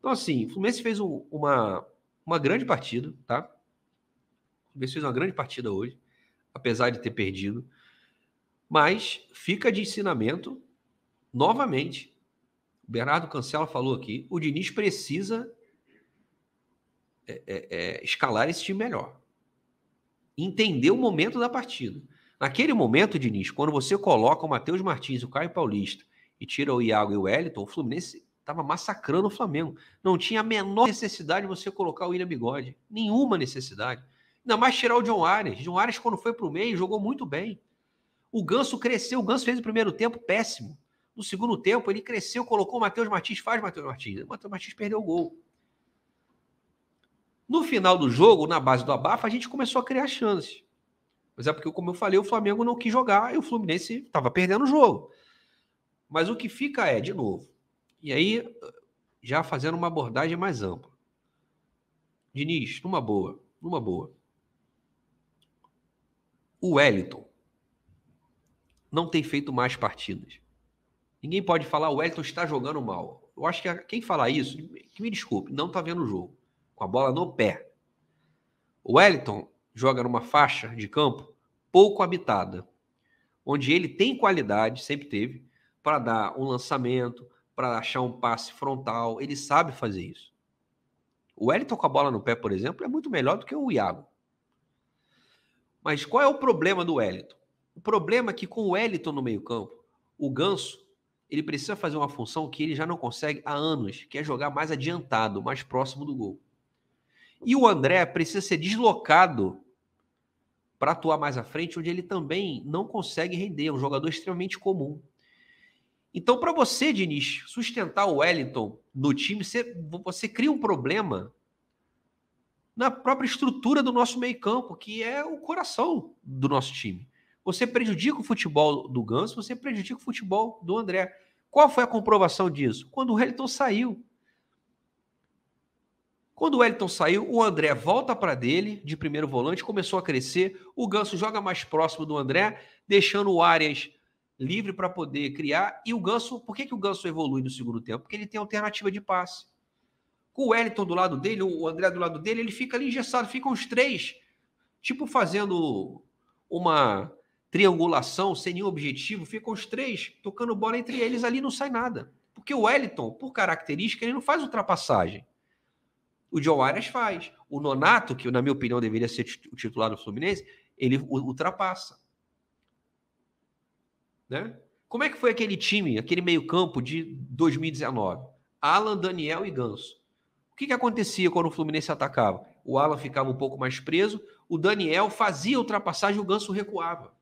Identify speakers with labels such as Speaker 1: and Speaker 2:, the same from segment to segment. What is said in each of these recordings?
Speaker 1: Então, assim, o Fluminense fez um, uma, uma grande partida, tá? O Fluminense fez uma grande partida hoje, apesar de ter perdido. Mas fica de ensinamento, novamente. O Bernardo Cancela falou aqui: o Diniz precisa é, é, é, escalar esse time melhor. Entender o momento da partida. Naquele momento, Diniz, quando você coloca o Matheus Martins, o Caio Paulista e tira o Iago e o Wellington, o Fluminense Estava massacrando o Flamengo. Não tinha a menor necessidade de você colocar o William Bigode. Nenhuma necessidade. Ainda mais tirar o John Arias. John Arias, quando foi para o meio, jogou muito bem. O Ganso cresceu. O Ganso fez o primeiro tempo péssimo. No segundo tempo, ele cresceu, colocou o Matheus Martins. Faz Matheus Martins. O Matheus Martins perdeu o gol. No final do jogo, na base do abafa, a gente começou a criar chances. Mas é porque, como eu falei, o Flamengo não quis jogar e o Fluminense estava perdendo o jogo. Mas o que fica é, de novo, e aí, já fazendo uma abordagem mais ampla. Diniz, numa boa, numa boa. O Wellington não tem feito mais partidas. Ninguém pode falar o Wellington está jogando mal. Eu acho que quem falar isso, que me desculpe, não está vendo o jogo. Com a bola no pé. O Wellington joga numa faixa de campo pouco habitada, onde ele tem qualidade, sempre teve, para dar um lançamento, para achar um passe frontal, ele sabe fazer isso. O Wellington com a bola no pé, por exemplo, é muito melhor do que o Iago. Mas qual é o problema do Wellington? O problema é que com o Wellington no meio-campo, o Ganso, ele precisa fazer uma função que ele já não consegue há anos, que é jogar mais adiantado, mais próximo do gol. E o André precisa ser deslocado para atuar mais à frente, onde ele também não consegue render. É um jogador extremamente comum. Então, para você, Diniz, sustentar o Wellington no time, você, você cria um problema na própria estrutura do nosso meio-campo, que é o coração do nosso time. Você prejudica o futebol do Ganso, você prejudica o futebol do André. Qual foi a comprovação disso? Quando o Wellington saiu. Quando o Wellington saiu, o André volta para dele de primeiro volante, começou a crescer, o Ganso joga mais próximo do André, deixando o Arias livre para poder criar. E o Ganso, por que, que o Ganso evolui no segundo tempo? Porque ele tem alternativa de passe. Com o Wellington do lado dele, o André do lado dele, ele fica ali engessado, ficam os três, tipo fazendo uma triangulação sem nenhum objetivo, ficam os três tocando bola entre eles ali não sai nada. Porque o Wellington, por característica, ele não faz ultrapassagem. O John Arias faz. O Nonato, que na minha opinião deveria ser o titular do Fluminense, ele ultrapassa. Né? Como é que foi aquele time, aquele meio-campo de 2019? Alan, Daniel e Ganso. O que, que acontecia quando o Fluminense atacava? O Alan ficava um pouco mais preso, o Daniel fazia ultrapassagem, o Ganso recuava.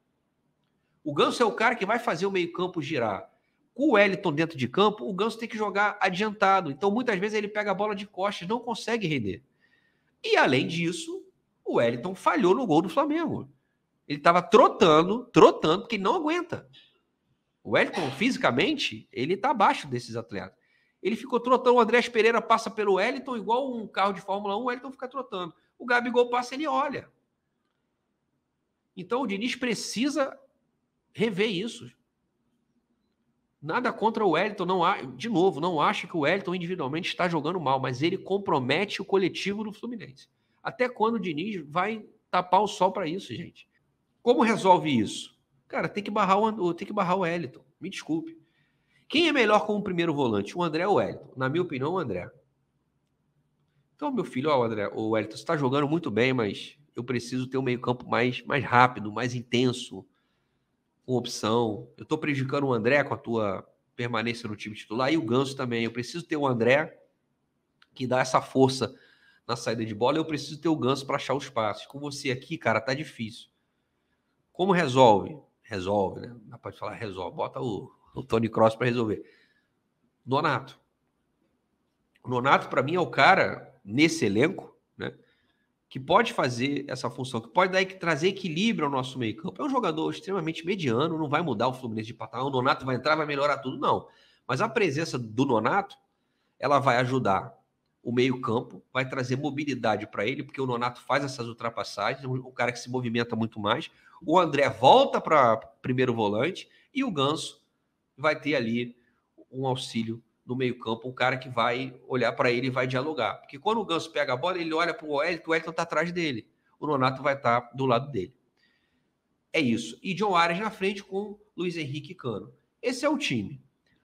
Speaker 1: O Ganso é o cara que vai fazer o meio-campo girar. Com o Wellington dentro de campo, o Ganso tem que jogar adiantado. Então, muitas vezes, ele pega a bola de costas, não consegue render. E, além disso, o Wellington falhou no gol do Flamengo. Ele estava trotando, trotando, porque não aguenta. O Wellington, fisicamente, ele está abaixo desses atletas. Ele ficou trotando, o André Pereira passa pelo Wellington, igual um carro de Fórmula 1, o Wellington fica trotando. O Gabigol passa, ele olha. Então o Diniz precisa rever isso. Nada contra o Wellington, não há, de novo, não acho que o Wellington individualmente está jogando mal, mas ele compromete o coletivo do Fluminense. Até quando o Diniz vai tapar o sol para isso, gente? Como resolve isso? Cara, tem que barrar o, tem que barrar o Wellington. Me desculpe. Quem é melhor como primeiro volante? O André ou o Wellington? Na minha opinião, o André. Então, meu filho, ó, André, o Wellington, você está jogando muito bem, mas eu preciso ter um meio-campo mais, mais rápido, mais intenso, com opção. Eu estou prejudicando o André com a tua permanência no time titular e o Ganso também. Eu preciso ter o André que dá essa força na saída de bola. Eu preciso ter o Ganso para achar os passos. Com você aqui, cara, tá difícil. Como resolve? resolve, né? Dá para falar resolve, bota o, o Tony Cross para resolver. Nonato. O Nonato, para mim, é o cara nesse elenco, né? Que pode fazer essa função, que pode dar, que trazer equilíbrio ao nosso meio-campo. É um jogador extremamente mediano, não vai mudar o Fluminense de patamar. O Nonato vai entrar, vai melhorar tudo, não. Mas a presença do Nonato, ela vai ajudar o meio-campo, vai trazer mobilidade para ele, porque o Nonato faz essas ultrapassagens, é um cara que se movimenta muito mais. O André volta para primeiro volante e o Ganso vai ter ali um auxílio no meio-campo, um cara que vai olhar para ele e vai dialogar. Porque quando o Ganso pega a bola, ele olha para o Wellington, o Wellington está atrás dele. O Nonato vai estar tá do lado dele. É isso. E John Arias na frente com Luiz Henrique Cano. Esse é o time.